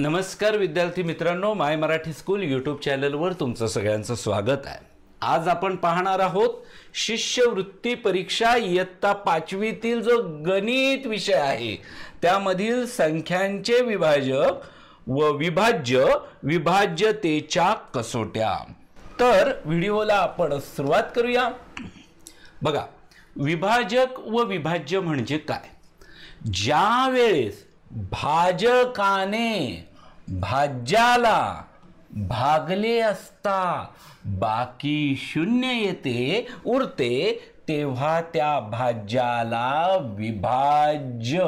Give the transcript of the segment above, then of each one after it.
नमस्कार विद्यार्थी मित्रांनो माय मराठी स्कूल यूट्यूब चॅनलवर तुमचं सगळ्यांचं स्वागत आहे आज आपण पाहणार आहोत शिष्यवृत्ती परीक्षा इयत्ता पाचवीतील जो गणित विषय आहे त्यामधील संख्यांचे विभाजक व विभाज्य विभाज्यतेच्या कसोट्या तर व्हिडिओला आपण सुरुवात करूया बघा विभाजक व विभाज्य म्हणजे काय ज्या वेळेस भाजकाने भाज्याला भागले असता बाकी शून्य येते उरते तेव्हा त्या भाज्याला विभाज्य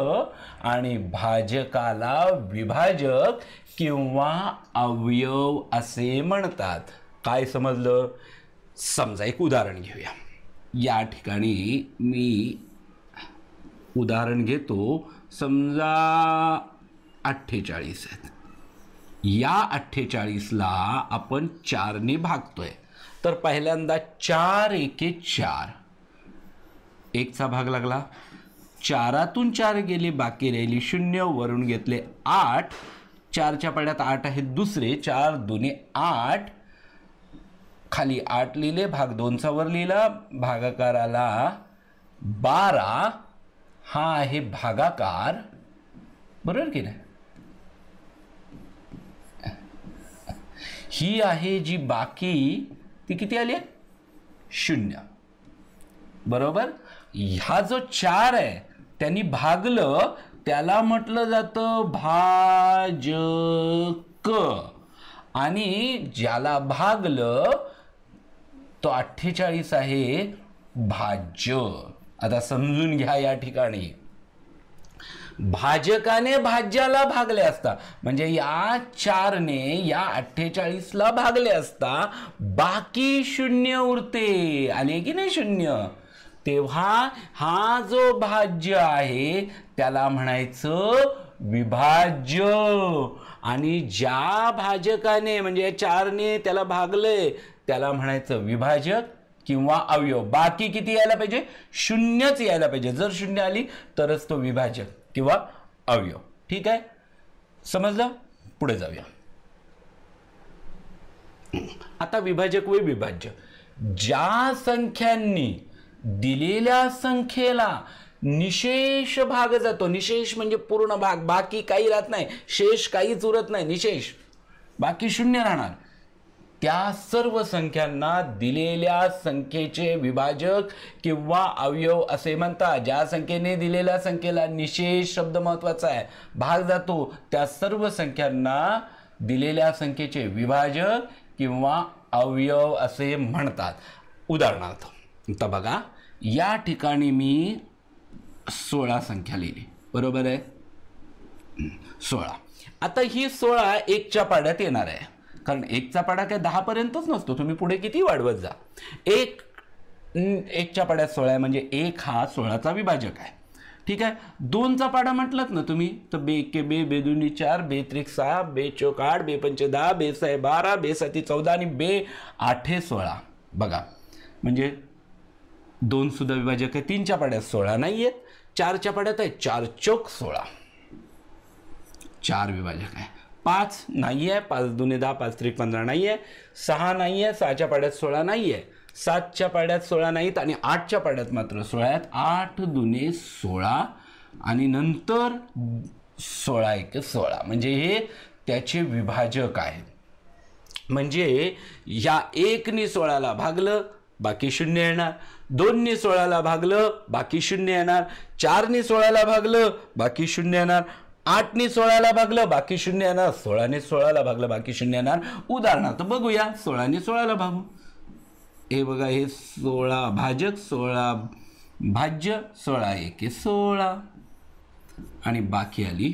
आणि भाजकाला विभाजक किंवा अवयव असे म्हणतात काय समजलं समजा एक उदाहरण घेऊया या ठिकाणी मी उदाहरण घेतो समजा अठ्ठेचाळीस आहेत या अठ्ठेचाळीसला आपण चारने भागतोय तर पहिल्यांदा चार एके चार एकचा भाग लागला चारातून चार गेले बाकी राहिली शून्य वरून घेतले आठ चारच्या पाड्यात आठ आहेत दुसरे चार दोन्ही आठ खाली आठ लिहिले भाग दोनचा वर लिहिला भागाकाराला बारा हा आहे भागाकार बरोबर की नाही ही आहे जी बाकी ती किती आली आहे शून्य बरोबर ह्या जो चार आहे त्यांनी भागलं त्याला म्हटलं जातं भाजक आणि ज्याला भागलं तो अठ्ठेचाळीस आहे भाज्य आता समजून घ्या या ठिकाणी भाजकाने भाज्याला भागले असता म्हणजे या चारने या अठ्ठेचाळीसला भागले असता बाकी शून्य उरते आले की नाही शून्य तेव्हा हा जो भाज्य आहे त्याला म्हणायचं विभाज्य आणि ज्या भाजकाने म्हणजे चारने त्याला भागले त्याला म्हणायचं विभाजक किंवा अवयव बाकी किती यायला पाहिजे शून्यच यायला पाहिजे जर शून्य आली तरच तो विभाजक किंवा अवयव ठीक आहे समजलं पुढे जाऊया आता विभाजक व विभाज्य ज्या संख्यांनी दिलेल्या संख्येला निशेष भाग जातो निशेष म्हणजे पूर्ण भाग बाकी काही राहत नाही शेष काहीच उरत नाही निशेष बाकी शून्य राहणार त्या सर्व संख्यांना दिलेल्या संख्येचे विभाजक किंवा अवयव असे म्हणतात ज्या संख्येने दिलेल्या संख्येला निशेष शब्द महत्त्वाचा आहे भाग जातो त्या सर्व संख्यांना दिलेल्या संख्येचे विभाजक किंवा अवयव असे म्हणतात उदाहरणार्थ तर बघा या ठिकाणी मी सोळा संख्या लिहिली बरोबर आहे सोळा आता ही सोळा एकच्या पाड्यात येणार आहे कारण एकचा पाडा काय दहापर्यंतच नसतो तुम्ही पुढे किती वाढवत जा एक एकच्या पाड्यात सोळा आहे म्हणजे एक हा सोळाचा विभाजक आहे ठीक आहे दोनचा पाडा म्हटलात ना तुम्ही तर बे एके बे बे दोन्ही चार बे त्रिक सहा बे चोक आठ बे पंचे दहा बे सहा बारा बे साती चौदा आणि बे आठे सोळा बघा म्हणजे दोन सुद्धा विभाजक आहे तीनच्या पाड्यात सोळा नाही आहेत चारच्या पाड्यात आहे चार चोक सोळा चार विभाजक आहे पाच नाही आहे पाच दुने दहा पाच त्रिक पंधरा नाही आहे सहा नाही आहे सहाच्या पाड्यात सोळा नाही आहे सातच्या पाड्यात सोळा नाहीत आणि आठच्या पाड्यात मात्र सोळा आहेत आठ दुने सोळा आणि नंतर सोळा एक सोळा म्हणजे हे त्याचे विभाजक आहेत म्हणजे या एकने सोळाला भागलं बाकी शून्य येणार दोनने सोळाला भागलं बाकी शून्य येणार चारने सोळाला भागलं बाकी शून्य येणार आठने सोळाला भागलं बाकी शून्य येणार सोळाने सोळाला भागलं बाकी शून्य येणार उदाहरणार्थ बघूया सोळाने सोळाला भागू हे बघा हे सोळा भाजक सोळा भाज्य सोळा एक सोळा आणि बाकी आली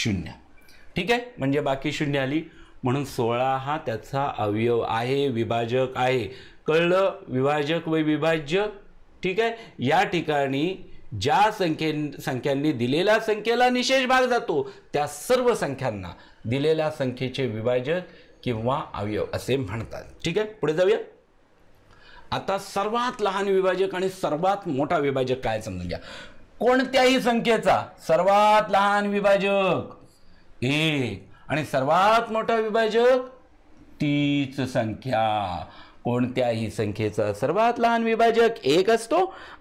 शून्य ठीक आहे म्हणजे बाकी शून्य आली म्हणून सोळा हा त्याचा अवयव आहे विभाजक आहे कळलं विभाजक व विभाज्य ठीक आहे या ठिकाणी ज्या संख्ये संख्यांनी दिलेल्या संख्येला निशेष भाग जातो त्या सर्व संख्यांना दिलेल्या संख्येचे विभाजक किंवा अवयव असे म्हणतात ठीक आहे पुढे जाऊया आता सर्वात लहान विभाजक आणि सर्वात मोठा विभाजक काय समजून घ्या कोणत्याही संख्येचा सर्वात लहान विभाजक एक आणि सर्वात मोठा विभाजक तीच संख्या कोणत्याही संख्येचा सर्वात लहान विभाजक एक असतो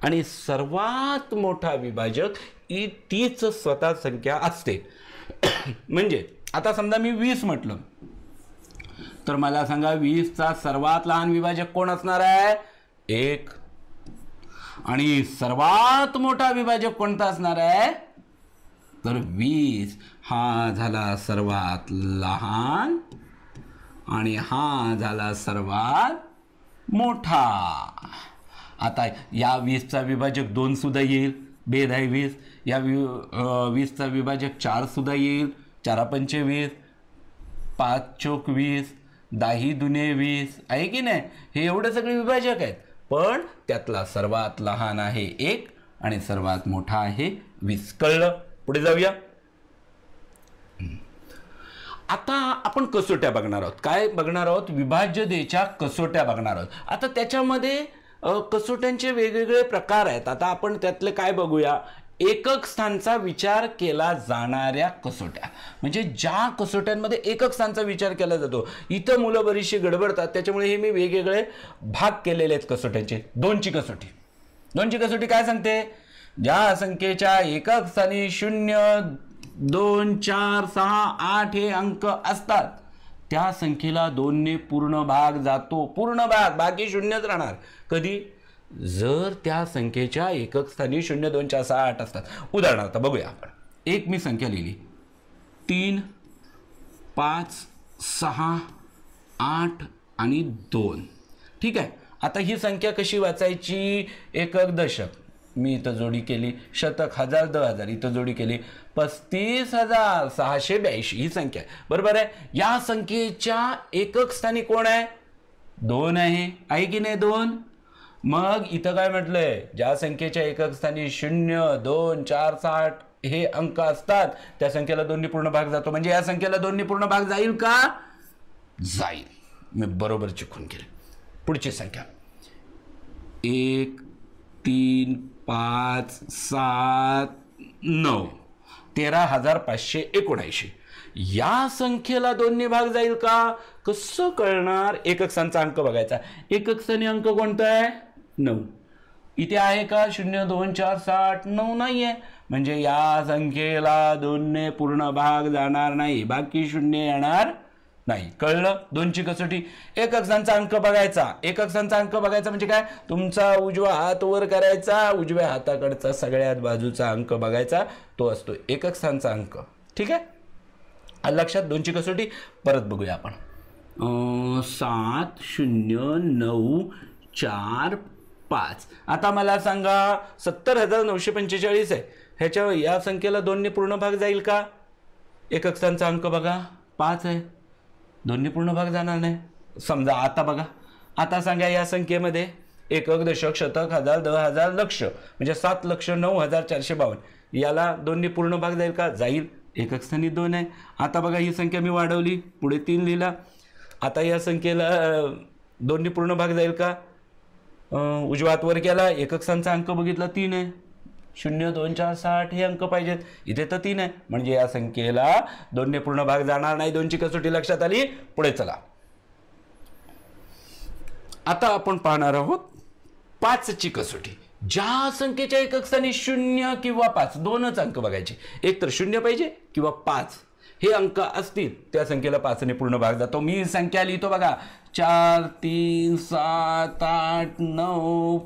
आणि सर्वात मोठा विभाजक ही तीच स्वतः संख्या असते म्हणजे आता समजा मी वीस म्हटलं तर मला सांगा वीसचा सर्वात लहान विभाजक कोण असणार आहे एक आणि सर्वात मोठा विभाजक कोणता असणार आहे तर वीस हा झाला सर्वात लहान आणि हा झाला सर्वात मोठा आता या वीसचा विभाजक सुद्धा येईल भेद आहे वीस या वि वीसचा विभाजक सुद्धा येईल पंचे वीस पाच चोक वीस दाही दुने वीस आहे की नाही हे एवढे सगळे विभाजक आहेत पण त्यातला सर्वात लहान आहे एक आणि सर्वात मोठा आहे वीस कळलं पुढे जाऊया आता आपण कसोट्या बघणार आहोत काय बघणार आहोत विभाज्यतेच्या कसोट्या बघणार आहोत आता त्याच्यामध्ये कसोट्यांचे वेगवेगळे प्रकार आहेत आता आपण त्यातले काय बघूया एकक स्थानचा विचार केला जाणाऱ्या कसोट्या म्हणजे ज्या कसोट्यांमध्ये एकक स्थानचा विचार केला जातो इथं मुलं बरीचशी गडबडतात त्याच्यामुळे हे मी वेगवेगळे भाग केलेले आहेत कसोट्यांचे दोनची कसोटी दोनची कसोटी काय सांगते ज्या संख्येच्या एकक स्थानी शून्य दोन चार सहा आठ हे अंक असतात त्या संख्येला दोनने पूर्ण भाग जातो पूर्ण भाग बाकी शून्यच राहणार कधी जर त्या संख्येच्या एकक स्थानी शून्य दोन चार सहा आठ असतात उदाहरणार्थ बघूया आपण एक मी संख्या लिहिली तीन पाच सहा आठ आणि दोन ठीक आहे आता ही संख्या कशी वाचायची एकक दशक मी इथं जोडी केली शतक हजार द हजार इथं जोडी केली पस्तीस हजार सहाशे ब्याऐंशी ही संख्या आहे बरोबर आहे या संख्येच्या एकक स्थानी कोण आहे दोन आहे आहे की नाही दोन मग इथं काय म्हटलंय ज्या संख्येच्या एकक स्थानी शून्य दोन चार साठ हे अंक असतात त्या संख्येला दोन्ही पूर्ण भाग जातो म्हणजे या संख्येला दोन्ही पूर्ण भाग जाईल का जाईल मी बरोबर चुकून गेले पुढची संख्या एक तीन पाच सात नऊ तेरा हजार पाचशे एकोणऐंशी या संख्येला दोन्ही भाग जाईल का कसं कळणार एककसांचा अंक बघायचा एककसाने अंक कोणता आहे नऊ इथे आहे का शून्य दोन चार साठ नऊ नाही आहे म्हणजे या संख्येला दोन्ही पूर्ण भाग जाणार नाही बाकी शून्य येणार नाही कळलं दोनची कसोटी एकक अक्षांचा अंक बघायचा एक अक्षांचा अंक बघायचा म्हणजे काय तुमचा उजवा हात वर करायचा उजव्या हाताकडचा सगळ्यात बाजूचा अंक बघायचा तो असतो एक अक्षांचा अंक ठीक आहे लक्षात दोनची कसोटी परत बघूया आपण सात शून्य नऊ चार पाच आता मला सांगा सत्तर हजार नऊशे पंचेचाळीस आहे ह्याच्या या संख्येला दोनने पूर्ण भाग जाईल का एक अक्षांचा अंक बघा पाच आहे दोन्ही पूर्ण भाग जाणार नाही समजा आता बघा आता सांगा या संख्येमध्ये एकक दशक शतक हजार दहा हजार लक्ष म्हणजे सात लक्ष नऊ हजार चारशे बावन्न याला दोन्ही पूर्ण भाग जाईल का जाईल एकक स्थानी दोन आहे आता बघा ही संख्या मी वाढवली पुढे तीन लिहिला आता या संख्येला दोन्ही पूर्ण भाग जाईल का उजवात वर केला एकक स्थानचा अंक बघितला तीन आहे शून्य दोन चार साठ हे अंक पाहिजेत इथे तर तीन आहे म्हणजे या संख्येला दोनने पूर्ण भाग जाणार नाही दोनची कसोटी लक्षात आली पुढे चला आता आपण पाहणार आहोत पाचची कसोटी ज्या संख्येच्या एकक स्थानी शून्य किंवा पाच दोनच अंक बघायचे एक तर शून्य पाहिजे किंवा पाच हे अंक असतील त्या संख्येला पाचने पूर्ण भाग जातो मी संख्या लिहितो बघा चार तीन सात आठ नऊ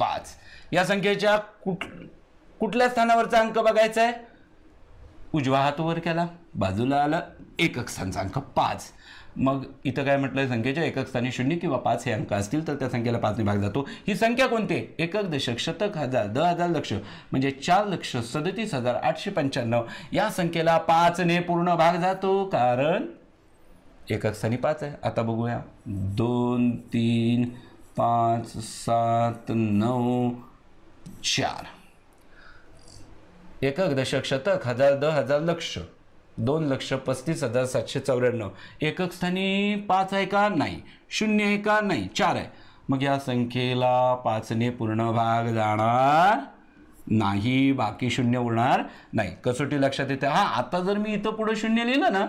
पाच या संख्येच्या कुठ कुठल्या स्थानावरचा अंक बघायचा आहे उजवा हात वर केला बाजूला आला एकक स्थानचा अंक पाच मग इथं काय म्हटलं संख्येच्या एकक स्थानी शून्य किंवा पाच हे अंक असतील तर त्या संख्येला पाचने भाग जातो ही संख्या कोणती आहे एकक दशक शतक हजार दहा हजार लक्ष म्हणजे चार लक्ष सदतीस हजार आठशे पंच्याण्णव या संख्येला पाचने पूर्ण भाग जातो कारण एकक स्थानी पाच आहे आता बघूया दोन तीन पाच सात नऊ चार एकक दशक शतक हजार दहा हजार लक्ष दोन लक्ष पस्तीस हजार सातशे चौऱ्याण्णव एकक स्थानी पाच आहे का नाही शून्य आहे का नाही चार आहे मग या संख्येला पाचने पूर्ण भाग जाणार नाही बाकी शून्य उरणार नाही कसोटी लक्षात येते हा आता जर मी इथं पुढे शून्य लिहिलं ना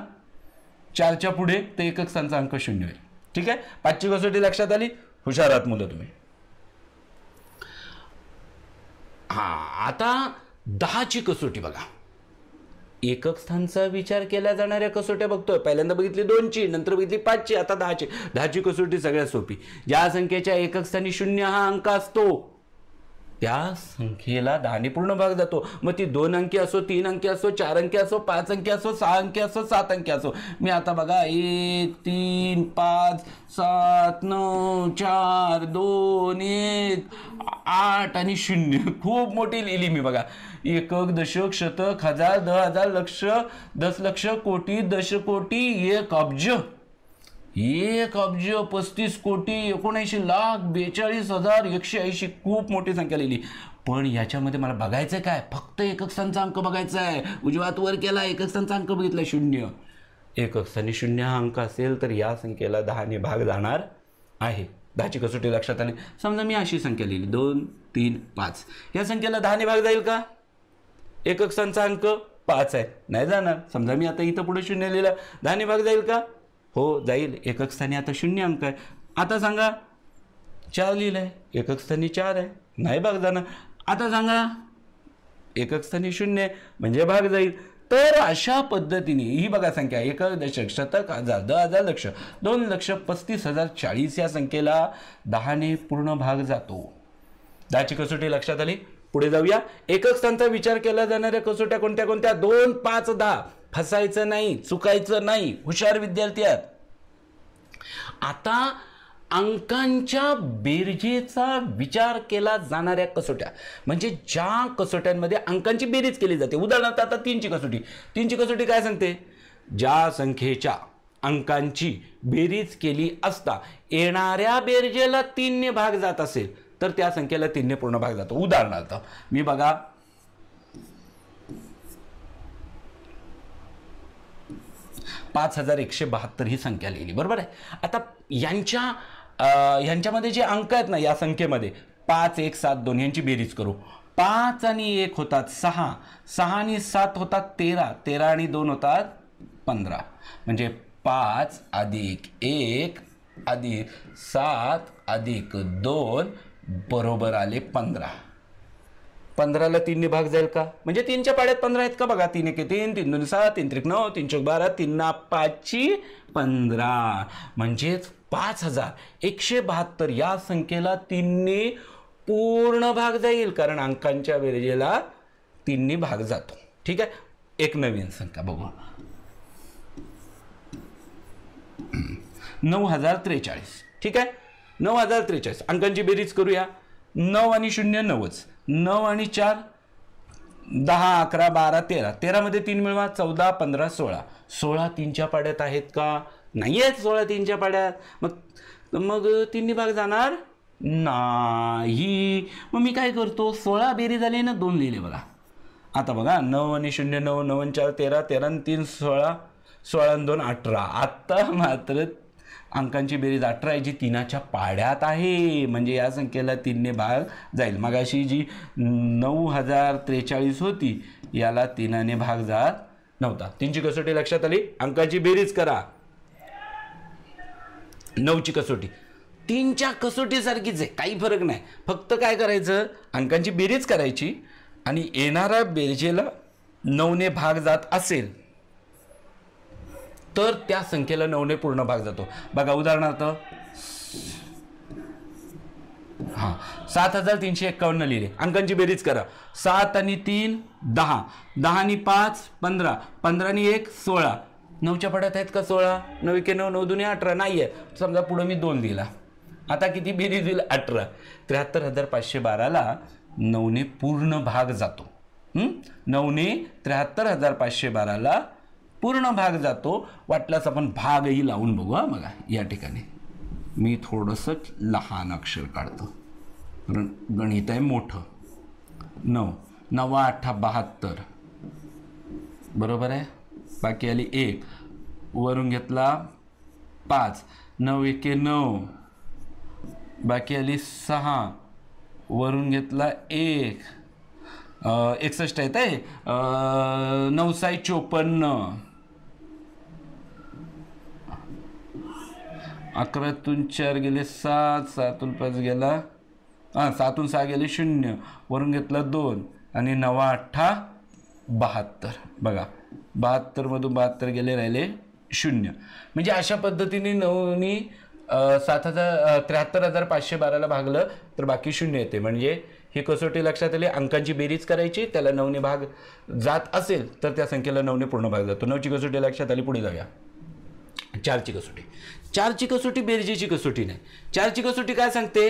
चारच्या पुढे तर एकक स्थानचा अंक शून्य होईल ठीक आहे पाचची कसोटी लक्षात आली हुशार आहात मुलं तुम्ही हा आता दहाची कसोटी बघा एकक स्थानचा विचार केला जाणाऱ्या कसोट्या बघतोय पहिल्यांदा बघितली दोनची नंतर बघितली पाचची आता दहाची दहाची कसोटी सगळ्यात सोपी ज्या संख्येच्या एकक स्थानी शून्य हा अंक असतो त्या संख्येला दहाने पूर्ण भाग जातो मग ती दोन अंकी असो तीन अंकी असो चार अंकी असो पाच अंकी असो सहा अंकी असो सात अंकी असो मी आता बघा एक तीन पाच सात नऊ चार दोन एक आठ आणि शून्य खूप मोठी लिहिली मी बघा एकक दशक शतक हजार दहा हजार लक्ष दस लक्ष कोटी दश कोटी एक अब्ज एक अब्ज पस्तीस कोटी एकोणऐंशी लाख बेचाळीस हजार एकशे ऐंशी खूप मोठी संख्या लिहिली पण याच्यामध्ये मला बघायचं काय फक्त एकक स्थानचा अंक बघायचा आहे उजवात वर केला एकक स्थानचा अंक बघितला शून्य एकक स्थानी शून्य हा अंक असेल तर या संख्येला दहाने भाग जाणार आहे दहाची कसोटी लक्षात आली समजा मी अशी संख्या लिहिली दोन तीन पाच या संख्येला दहाने भाग जाईल का एकक अंक पाच आहे नाही जाणार समजा मी आता इथं पुढे शून्य लिहिलं दहाने भाग जाईल का हो जाईल एकक स्थानी आता शून्य अंक आहे आता सांगा चार लिहिलं आहे एकक स्थानी चार आहे नाही भाग जाणार आता सांगा एकक स्थानी शून्य म्हणजे भाग जाईल तर अशा पद्धतीने ही बघा संख्या एक दशक शतक हजार दहा हजार लक्ष दोन लक्ष पस्तीस हजार चाळीस या संख्येला दहाने पूर्ण भाग जातो दहाची कसोटी लक्षात आली पुढे जाऊया एकच त्यांचा विचार केला जाणाऱ्या कसोट्या कोणत्या कोणत्या दोन पाच दहा फसायचं नाही चुकायचं नाही हुशार विद्यार्थी आहेत आता अंकांच्या बेरजेचा विचार केला जाणाऱ्या कसोट्या म्हणजे ज्या कसोट्यांमध्ये अंकांची बेरीज केली जाते उदाहरणार्थ आता तीनची कसोटी तीनची कसोटी काय सांगते ज्या संख्येच्या अंकांची बेरीज केली असता येणाऱ्या बेरजेला तीनने भाग जात असेल तर त्या संख्येला तीनने पूर्ण भाग जातो उदाहरणार्थ मी बघा पाच हजार एकशे बहात्तर ही संख्या लिहिली बरोबर आहे आता यांच्या ह्यांच्यामध्ये जे अंक आहेत ना या संख्येमध्ये पाच एक सात दोन यांची बेरीज करू पाच आणि एक होतात सहा सहा आणि सात होतात तेरा तेरा आणि दोन होतात पंधरा म्हणजे पाच अधिक एक अधिक सात अधिक दोन बरोबर आले पंधरा पंधराला तीनने भाग जाईल का म्हणजे तीनच्या पाड्यात पंधरा आहेत का बघा तीन एक तीन तीन दोन सात तीन त्रिक नऊ तीन चौक बारा तीन ना पाचची पंधरा म्हणजेच पाच हजार एकशे बहात्तर या संख्येला तीनने पूर्ण भाग जाईल कारण अंकांच्या बेरजेला तीनने भाग जातो ठीक आहे एक नवीन संख्या बघू नऊ हजार त्रेचाळीस ठीक आहे नऊ हजार त्रेचाळीस अंकांची बेरीज करूया नऊ आणि शून्य नऊच नऊ आणि चार दहा अकरा बारा तेरा तेरामध्ये तीन मिळवा चौदा पंधरा सोळा सोळा तीनच्या पाड्यात आहेत का नाही आहेत सोळा तीनच्या पाड्यात मग मग तिन्ही भाग जाणार नाही मग मी काय करतो सोळा बेरी झाली ना दोन लिहिले बघा आता बघा नऊ आणि शून्य नऊ नऊ चार तेरा तेरा तीन सोळा सोळा दोन अठरा आत्ता मात्र अंकांची बेरीज अठरा आहे जी तिनाच्या पाड्यात आहे म्हणजे या संख्येला तीनने भाग जाईल मग अशी जी नऊ हजार त्रेचाळीस होती याला तिनाने भाग जात नव्हता तीनची कसोटी लक्षात आली अंकाची बेरीज करा नऊची कसोटी तीनच्या कसोटीसारखीच आहे काही फरक नाही फक्त काय करायचं अंकांची बेरीज करायची आणि येणाऱ्या बेरजेला नऊने भाग जात असेल तर त्या संख्येला नऊने पूर्ण भाग जातो बघा उदाहरणार्थ हां सात हजार तीनशे एक्कावन्न लिहिले अंकांची बेरीज करा सात आणि तीन दहा दहा आणि पाच पंधरा पंधरा आणि एक सोळा नऊच्या पडत आहेत का सोळा नऊ एके नऊ नऊ दोन्ही अठरा नाही आहे समजा पुढं मी दोन दिला आता किती बेरीज होईल अठरा त्र्याहत्तर हजार पाचशे बाराला नऊने पूर्ण भाग जातो नऊने त्र्याहत्तर हजार पाचशे बाराला पूर्ण भाग जातो वाटल्यास आपण भागही लावून बघू हा बघा या ठिकाणी मी थोडंसंच लहान अक्षर काढतो कारण गणित आहे मोठं नऊ नवा अठ्ठा बहात्तर बरोबर आहे बाकी आली एक वरून घेतला पाच नऊ एके नऊ बाकी आली सहा वरून घेतला एक एकसष्ट आहे ते नऊ साय चोपन्न अकरातून चार गेले सात सातून पाच गेला हां सातून सहा गेले शून्य वरून घेतला दोन आणि नवा अठ्ठा बहात्तर बघा बहात्तरमधून बहात्तर गेले राहिले शून्य म्हणजे अशा पद्धतीने नऊनी सात हजार त्र्याहत्तर हजार पाचशे बाराला भागलं तर बाकी शून्य येते म्हणजे ही कसोटी लक्षात आली अंकांची बेरीज करायची त्याला नवने भाग जात असेल तर त्या संख्येला नवने पूर्ण भाग जातो नऊची कसोटी लक्षात आली पुढे जाऊया चारची कसोटी चारची कसोटी बेरजेची कसोटी नाही चारची कसोटी काय सांगते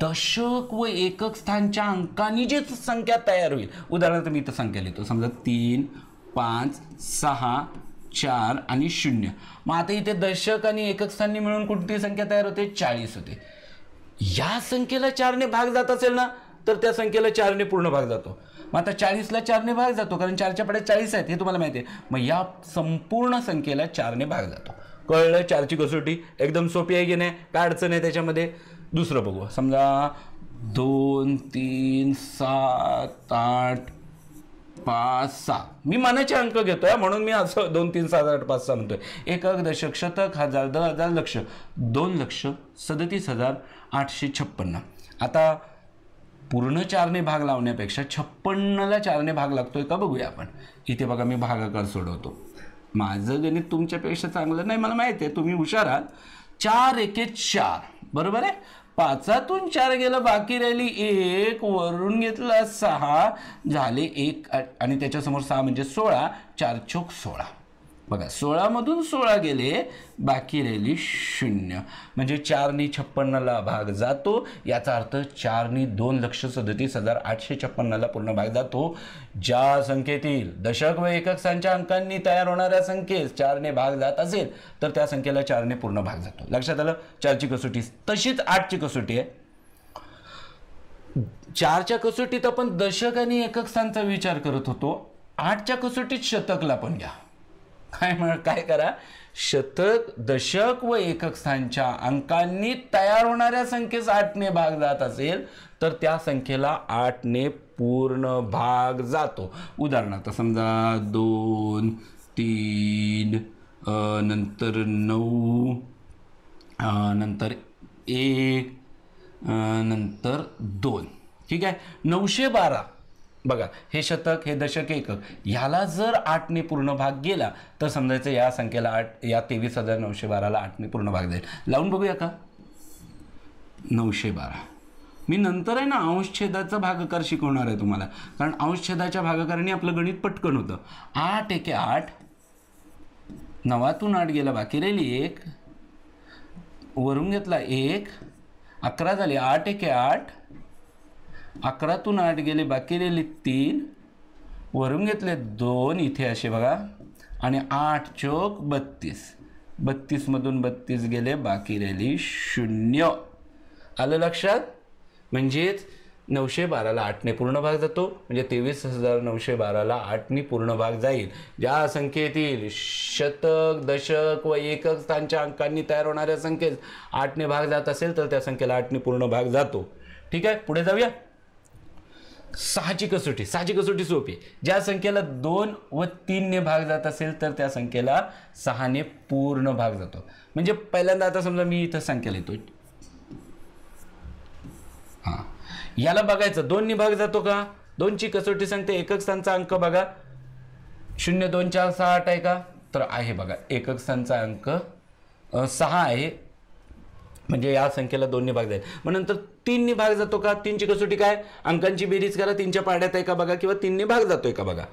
दशक व एकक स्थानच्या अंकांनी जे संख्या तयार होईल उदाहरणार्थ मी इथं संख्या लिहितो समजा तीन पाच सहा चार आणि शून्य मग आता इथे दशक आणि एकक स्थानी मिळून कोणती संख्या तयार होते चाळीस होते या संख्येला चारने भाग जात असेल ना तर त्या संख्येला चारने पूर्ण भाग जातो मग आता चाळीसला चारने भाग जातो कारण चारच्या पाड्या चाळीस आहेत हे तुम्हाला माहिती आहे मग या संपूर्ण संख्येला चारने भाग जातो कळलं चारची कसोटी एकदम सोपी आहे की नाही काय अडचण आहे त्याच्यामध्ये दुसरं बघू समजा दोन तीन सात आठ पाच सहा मी मनाचे अंक घेतोय म्हणून मी असं दोन तीन सात आठ पाच सहा म्हणतोय एकक दशक शतक हजार दहा हजार लक्ष दोन लक्ष सदतीस हजार आठशे छप्पन्न आता पूर्ण चारने भाग लावण्यापेक्षा छप्पन्नला चारने भाग लागतोय का बघूया आपण इथे बघा मी भागाकार सोडवतो माझं गणित तुमच्यापेक्षा चांगलं नाही मला माहिती आहे तुम्ही हुशार आहात चार एके चार बरोबर आहे पाचातून चार गेलं बाकी राहिली एक वरून घेतला सहा झाले एक आणि त्याच्यासमोर सहा म्हणजे सोळा चार चोक सोळा बघा सोळामधून सोळा गेले बाकी राहिली शून्य म्हणजे चारनी छप्पन्नला भाग जातो याचा अर्थ चारनी दोन लक्ष सदतीस हजार आठशे छप्पन्नला पूर्ण भाग जातो ज्या संख्येतील दशक व एकक संख्या अंकांनी तयार होणाऱ्या संख्येस चारने भाग जात असेल तर त्या संख्येला चारने पूर्ण भाग जातो लक्षात आलं चारची कसोटी तशीच आठची कसोटी आहे चारच्या कसोटीत आपण दशक आणि एकक स्थानचा विचार करत होतो आठच्या कसोटीत शतकला पण घ्या काय म्हण काय करा शतक दशक व एकक स्थानच्या अंकांनी तयार होणाऱ्या संख्येस आठने भाग जात असेल तर त्या संख्येला आठने पूर्ण भाग जातो उदाहरणार्थ समजा दोन तीन नंतर नऊ नंतर एक नंतर दोन ठीक आहे नऊशे बारा बघा हे शतक हे दशक एक ह्याला जर आठने पूर्ण भाग गेला तर समजायचं या संख्येला आठ या तेवीस हजार नऊशे बाराला आठने पूर्ण भाग जाईल लावून बघूया का नऊशे बारा मी नंतर आहे ना अंशछेदाचा भागकार शिकवणार आहे तुम्हाला कारण अंशछेदाच्या भागाकाराने आपलं गणित पटकन होतं आठ एके आठ नवातून आठ गेला बाकी राहिली एक वरून घेतला एक अकरा झाली आठ एके आठ अकरातून आठ गेले बाकी तीन वरून घेतले दोन इथे असे बघा आणि आठ चोक बत्तीस बत्तीसमधून बत्तीस गेले बाकी राहिली शून्य आलं लक्षात म्हणजेच नऊशे बाराला आठने पूर्ण भाग जातो म्हणजे तेवीस हजार नऊशे बाराला आठने पूर्ण भाग जाईल ज्या संख्येतील शतक दशक व एकक स्थानच्या अंकांनी तयार होणाऱ्या संख्येस आठने भाग जात असेल तर त्या संख्येला आठने पूर्ण भाग जातो ठीक आहे पुढे जाऊया सहाची कसोटी सहाची कसोटी सोपी ज्या संख्येला दोन व तीनने भाग जात असेल तर त्या संख्येला सहाने पूर्ण भाग जातो म्हणजे पहिल्यांदा आता समजा मी इथं संख्या लिहितो हां याला बघायचं दोनने भाग जातो का दोनची कसोटी सांगते एकक स्थानचा अंक बघा शून्य दोन चार सहा आठ आहे का तर आहे बघा एकक स्थानचा अंक सहा आहे म्हणजे या संख्येला दोन्ही भाग जाईल मग नंतर तीननी भाग जातो का तीनची कसोटी काय अंकांची बेरीज करा तीनच्या पाड्यात आहे का बघा किंवा तीनने भाग जातोय का बघा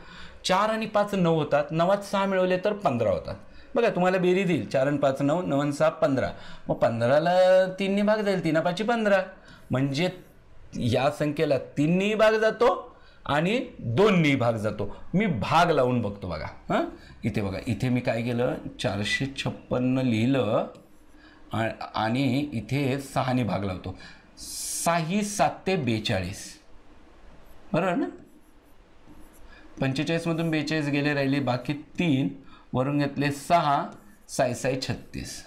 चार आणि पाच नऊ होतात नवात सहा मिळवले तर पंधरा होतात बघा तुम्हाला बेरीज येईल चार आणि पाच नऊ नवन सहा पंधरा मग पंधराला तीनने भाग जाईल तीन पाचशे पंधरा म्हणजे या संख्येला तीननी भाग जातो आणि दोन्ही भाग जातो मी भाग लावून बघतो बघा हां इथे बघा इथे मी काय केलं चारशे छप्पन्न लिहिलं आणि इथे सहाने भाग लावतो साही सात ते बेचाळीस बरोबर ना पंचेचाळीसमधून बेचाळीस गेले राहिले बाकी तीन वरून घेतले सहा साय साय छत्तीस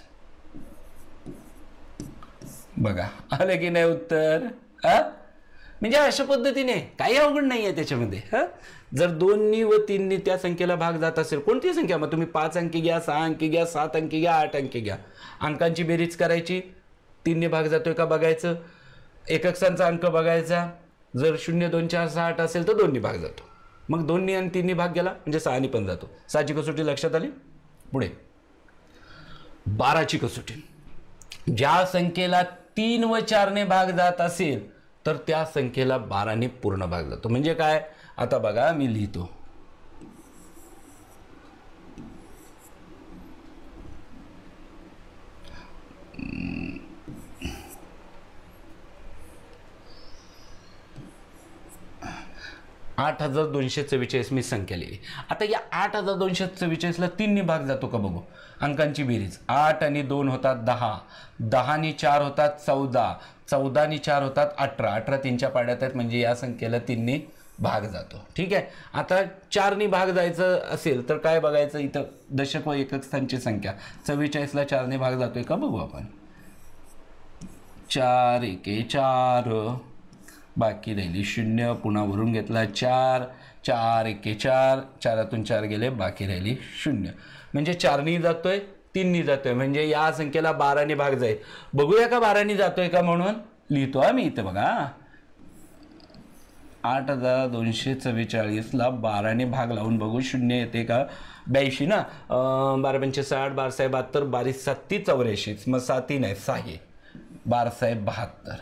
बघा आलं की नाही उत्तर म्हणजे अशा पद्धतीने काही अवघड नाही आहे त्याच्यामध्ये जर दोन्ही व तीननी त्या संख्येला भाग जात असेल कोणती संख्या मग तुम्ही पाच अंकी घ्या सहा अंकी घ्या सात अंकी घ्या आठ अंकी घ्या अंकांची बेरीज करायची तीनने भाग जातोय का बघायचं एककसांचा अंक बघायचा जर शून्य दोन चार सहा आठ असेल तर दोन्ही भाग जातो मग दोन्ही आणि तीनने भाग गेला म्हणजे सहानी पण जातो सहाची कसोटी लक्षात आली पुढे बाराची कसोटी ज्या संख्येला तीन व चारने भाग जात असेल तर त्या संख्येला बाराने पूर्ण भाग जातो म्हणजे काय आता बघा मी लिहितो आठ हजार दोनशे चव्वेचाळीस मी संख्या लिहिली आता या आठ हजार दोनशे चव्वेचाळीसला तीनने भाग जातो का बघू अंकांची बेरीज आठ आणि दोन होतात दहा दहाने चार होतात चौदा चौदाने चार होतात अठरा अठरा तीनच्या पाड्यात आहेत म्हणजे या संख्येला तीनने भाग जातो ठीक आहे आता चारनी भाग जायचं असेल तर काय बघायचं इथं दशक व एकक स्थानची संख्या चव्वेचाळीसला चारने भाग जातोय का बघू आपण चार एके चार बाकी राहिली शून्य पुन्हा भरून घेतला चार चार एके चार चारातून चार गेले बाकी राहिली शून्य म्हणजे चारनी जातोय तीननी जातोय म्हणजे या संख्येला बाराने भाग जाईल बघूया का बाराने जातोय का म्हणून लिहितो आम्ही इथं बघा आठ हजार दोनशे चव्वेचाळीसला बाराने भाग लावून बघू शून्य येते का ब्याऐंशी ना बारा पंचे साठ बारसाहे बहात्तर बारीस सत्ती चौऱ्याऐंशीच मग साती नाही सहा बारसाहे बहात्तर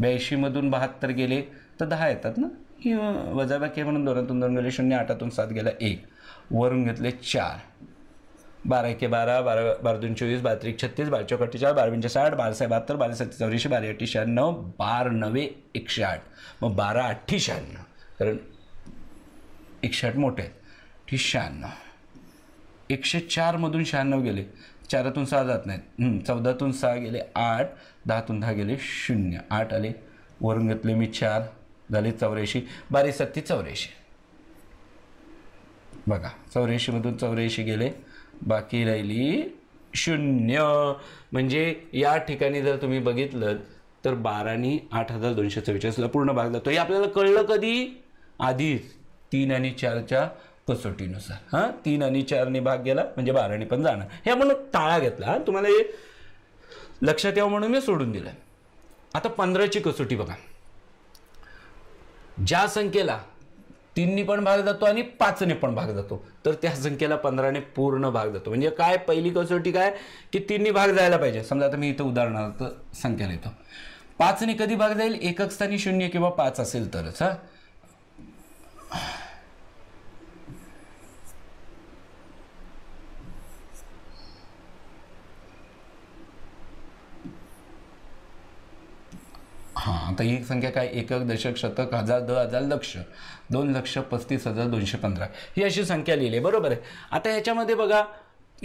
ब्याऐंशीमधून बहात्तर गेले तर दहा येतात ना किंवा वजाबाकी म्हणून दोनातून दोन गेले शून्य आठातून सात गेला एक वरून घेतले चार बारा एके बारा बारा बारा दोन चोवीस बारा त्रिक छत्तीस बारा चौक चार बारा पंचे साठ बारा बहात्तर बारा सत्ते चौऱ्याऐंशी बारा अठ्ठी शहाण्णव बारा नवे एकशे आठ मग बारा अठ्ठी शहाण्णव कारण एकशे आठ मोठे आहेत ठीक शहाण्णव एकशे चारमधून शहाण्णव गेले चारातून सहा जात नाहीत चौदातून सहा गेले आठ दहातून दहा गेले शून्य आठ आले वरून घेतले मी चार झाले चौऱ्याऐंशी बारा सत्ती चौऱ्याऐंशी बघा चौऱ्याऐंशीमधून चौऱ्याऐंशी गेले बाकी राहिली शून्य म्हणजे या ठिकाणी जर तुम्ही बघितलं तर बारानी आठ हजार दोनशे चव्वेचाळीसला पूर्ण भाग जातो हे आपल्याला कळलं कधी आधीच तीन आणि चारच्या कसोटीनुसार हा तीन आणि चारने भाग गेला म्हणजे बाराने पण जाणार हे आपण टाळा घेतला तुम्हाला हे लक्षात यावं म्हणून मी सोडून दिलं आता पंधराची कसोटी बघा ज्या संख्येला तीननी पण भाग जातो आणि पाचने पण भाग जातो तर त्या संख्येला पंधराने पूर्ण भाग जातो म्हणजे काय पहिली कसोटी काय की तीननी भाग जायला पाहिजे समजा आता मी इथं उदाहरणार्थ संख्या लिहितो पाचने कधी भाग जाईल एकक स्थानी शून्य किंवा पाच असेल तरच हा आता ही संख्या काय एक दशक शतक हजार द हजार लक्ष दोन लक्ष पस्तीस हजार दोनशे पंधरा ही अशी संख्या लिहिली आहे बरोबर आहे आता ह्याच्यामध्ये बघा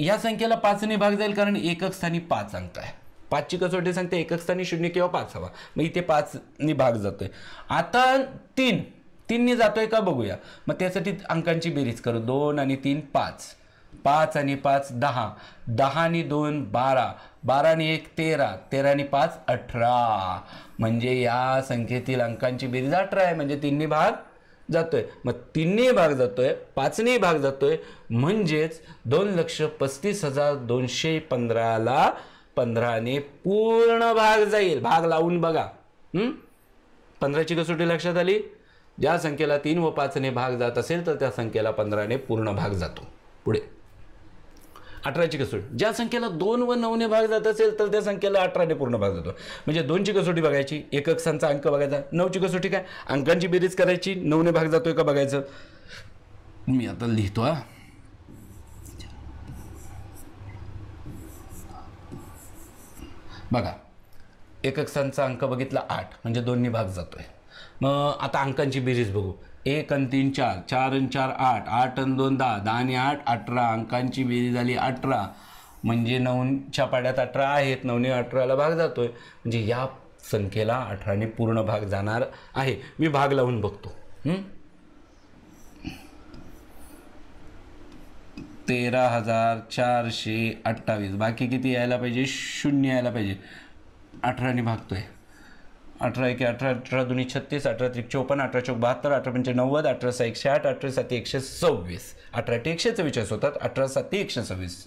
या संख्येला पाचने भाग जाईल कारण एकक स्थानी पाच अंक आहे पाचची कसोटी सांगते एकक स्थानी शून्य किंवा पाच हवा मग इथे पाचने भाग जातोय आता तीन तीननी जातोय का बघूया मग त्यासाठी अंकांची बेरीज करू दोन आणि तीन पाच पाच आणि पाच दहा दहा आणि दोन बारा आणि एक तेरा आणि पाच अठरा म्हणजे या संख्येतील अंकांची बेरीज अठरा आहे म्हणजे तिन्ही भाग जातोय मग तिन्ही भाग जातोय पाचने भाग जातोय म्हणजेच दोन लक्ष पस्तीस हजार दोनशे पंधराला पंधराने पूर्ण भाग जाईल भाग लावून बघा पंधराची कसोटी लक्षात आली ज्या संख्येला तीन व पाचने भाग जात असेल तर त्या संख्येला पंधराने पूर्ण भाग जातो पुढे अठराची कसोटी ज्या संख्येला दोन व नऊने भाग जात असेल तर त्या संख्येला अठराने पूर्ण भाग जातो म्हणजे दोनची कसोटी बघायची एक अक्षांचा अंक बघायचा नऊची कसोटी काय अंकांची बेरीज करायची नऊने भाग जातोय का बघायचं मी आता लिहितो हा बघा एक अंक बघितला आठ म्हणजे दोन्ही भाग जातोय मग आता अंकांची बेरीज बघू एक आणि तीन चार चार आणि चार आठ आठ आणि दोन दहा दहा आणि आठ अठरा अंकांची बेरी झाली अठरा म्हणजे नऊच्या पाड्यात अठरा आहेत नऊने अठराला भाग जातो आहे म्हणजे या संख्येला अठराने पूर्ण भाग जाणार आहे मी भाग लावून बघतो तेरा हजार चारशे अठ्ठावीस बाकी किती यायला पाहिजे शून्य यायला पाहिजे अठराने भागतो आहे अठरा एक अठरा अठरा दोन्ही छत्तीस अठरा त्रिक चौपन्न अठरा चौक बहात्तर अठरा पंचे नव्वद अठरा सहा एकशे आठ अठरा साती एकशे सव्वीस अठरा ते एकशे चव्वेचाळीस होतात अठरा साती एकशे सव्वीस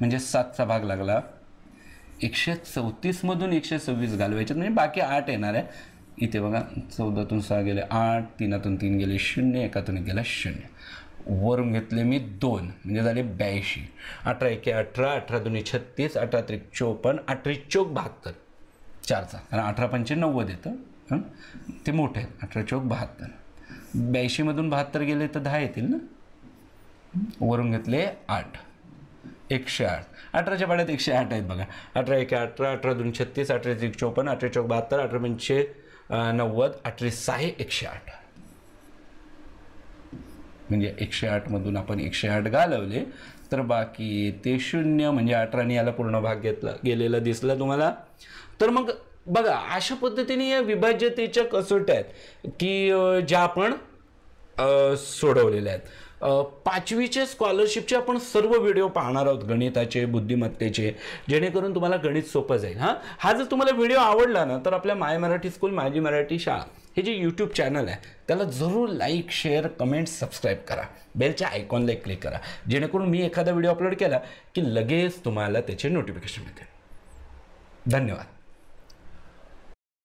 म्हणजे सातचा भाग लागला एकशे चौतीसमधून एकशे सव्वीस घालवायचे म्हणजे बाकी आठ येणार आहे इथे बघा चौदातून सहा गेले आठ तीनातून तीन गेले शून्य एकातून एक गेला शून्य वरून घेतले मी दोन म्हणजे झाले ब्याऐंशी अठरा एके अठरा अठरा दोन्ही छत्तीस अठरा त्रिक चोपन्न अठरा चौक बहात्तर चारचा कारण अठरा पंचे नव्वद येतं ते मोठे आहेत अठरा चौक बहात्तर ब्याऐंशीमधून बहात्तर गेले तर दहा येतील ना वरून घेतले आठ एकशे आठ अठराच्या पाड्यात एकशे आठ आहेत बघा अठरा एक अठरा अठरा दोन छत्तीस अठरा एक चौपन्न अठरा चौक बहात्तर अठरा पंचे नव्वद अठरा सहा एकशे आठ म्हणजे एकशे आठमधून आपण एकशे आठ घालवले तर बाकी ते शून्य म्हणजे अठराने याला पूर्ण भाग घेतला गेलेला दिसला तुम्हाला तर मग बघा अशा पद्धतीने या विभाज्यतेच्या कसोट्या आहेत की ज्या आपण सोडवलेल्या आहेत पाचवीच्या स्कॉलरशिपचे आपण सर्व व्हिडिओ पाहणार आहोत गणिताचे बुद्धिमत्तेचे जेणेकरून तुम्हाला गणित सोपं जाईल हां हा जर तुम्हाला व्हिडिओ आवडला ना तर आपल्या माय मराठी स्कूल माझी मराठी शाळा हे जे यूट्यूब चॅनल आहे त्याला जरूर लाईक शेअर कमेंट सबस्क्राईब करा बेलच्या आयकॉनला क्लिक करा जेणेकरून मी एखादा व्हिडिओ अपलोड केला की लगेच तुम्हाला त्याचे नोटिफिकेशन मिळते धन्यवाद